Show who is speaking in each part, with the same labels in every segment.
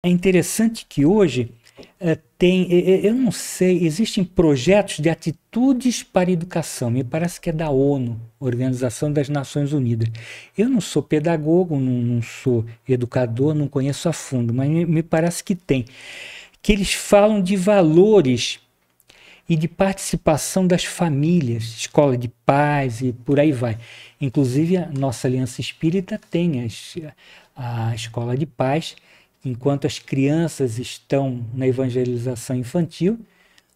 Speaker 1: É interessante que hoje é, tem, eh, eh, eu não sei, existem projetos de atitudes para educação, me parece que é da ONU, Organização das Nações Unidas. Eu não sou pedagogo, não, não sou educador, não conheço a fundo, mas me, me parece que tem. Que eles falam de valores e de participação das famílias, escola de paz e por aí vai. Inclusive, a nossa Aliança Espírita tem as, a escola de paz Enquanto as crianças estão na evangelização infantil,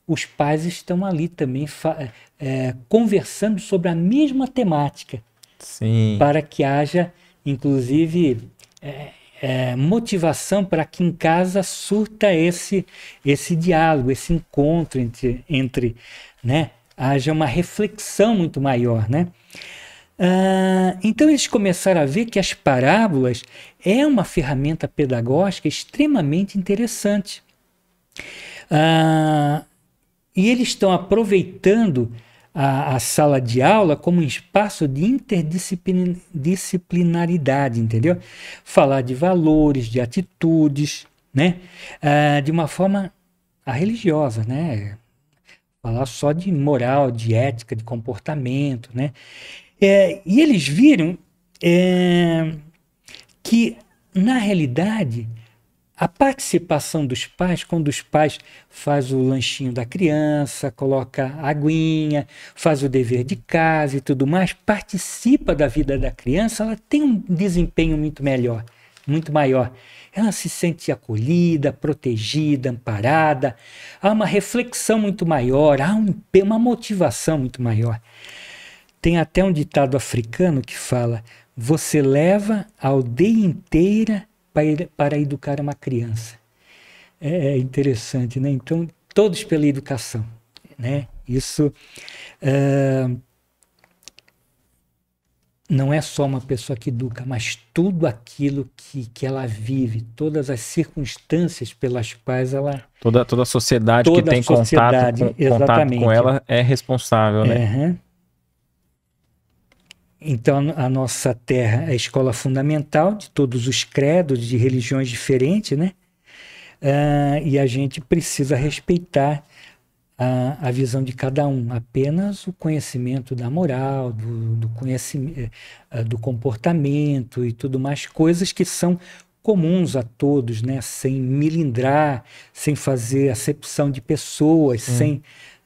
Speaker 1: os pais estão ali também é, é, conversando sobre a mesma temática. Sim. Para que haja, inclusive, é, é, motivação para que em casa surta esse, esse diálogo, esse encontro entre, entre né? haja uma reflexão muito maior. Né? Ah, então eles começaram a ver que as parábolas é uma ferramenta pedagógica extremamente interessante. Ah, e eles estão aproveitando a, a, sala de aula como um espaço de interdisciplinaridade, entendeu? Falar de valores, de atitudes, né? Ah, de uma forma religiosa, né? Falar só de moral, de ética, de comportamento, né? É, e eles viram é, que, na realidade, a participação dos pais, quando os pais faz o lanchinho da criança, coloca aguinha, faz o dever de casa e tudo mais, participa da vida da criança, ela tem um desempenho muito melhor, muito maior. Ela se sente acolhida, protegida, amparada, há uma reflexão muito maior, há um, uma motivação muito maior. Tem até um ditado africano que fala: você leva a aldeia inteira para, educar uma criança. É, é interessante, né? Então, todos pela educação, né? Isso uh, não é só uma pessoa que educa, mas tudo aquilo que, que ela vive, todas as circunstâncias pelas quais ela. Toda, toda a sociedade toda que tem sociedade, contato, com, contato com ela é responsável, né? Uhum. Então, a nossa terra é a escola fundamental de todos os credos, de religiões diferentes, né? Uh, e a gente precisa respeitar a, a, visão de cada um, apenas o conhecimento da moral, do, do conhecimento, eh, do comportamento e tudo mais, coisas que são comuns a todos, né? Sem milindrar, sem fazer acepção de pessoas, hum. sem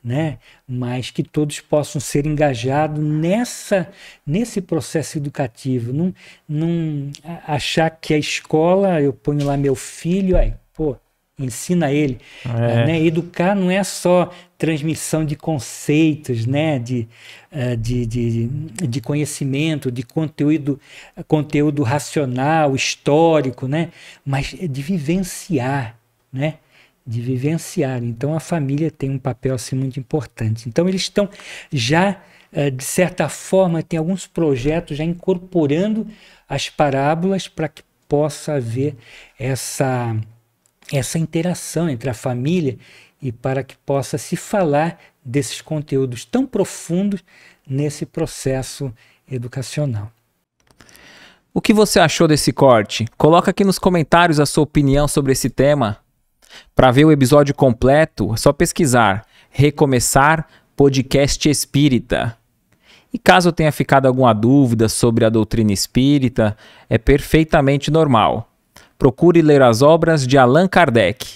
Speaker 1: né? Mas que todos possam ser engajados nessa nesse processo educativo, não, não achar que a escola eu ponho lá meu filho, aí, pô, ensina ele, é. né? Educar não é só transmissão de conceitos, né? De, eh, de, de, de conhecimento, de conteúdo, conteúdo racional, histórico, né? Mas é de vivenciar, né? de vivenciar. Então a família tem um papel assim muito importante. Então eles estão já eh, de certa forma tem alguns projetos já incorporando as parábolas para que possa haver essa essa interação entre a família e para que possa se falar desses conteúdos tão profundos nesse processo educacional. O que você achou desse corte? Coloca aqui nos comentários a sua opinião sobre esse tema. Para ver o episódio completo, é só pesquisar Recomeçar Podcast Espírita. E caso tenha ficado alguma dúvida sobre a doutrina espírita, é perfeitamente normal. Procure ler as obras de Allan Kardec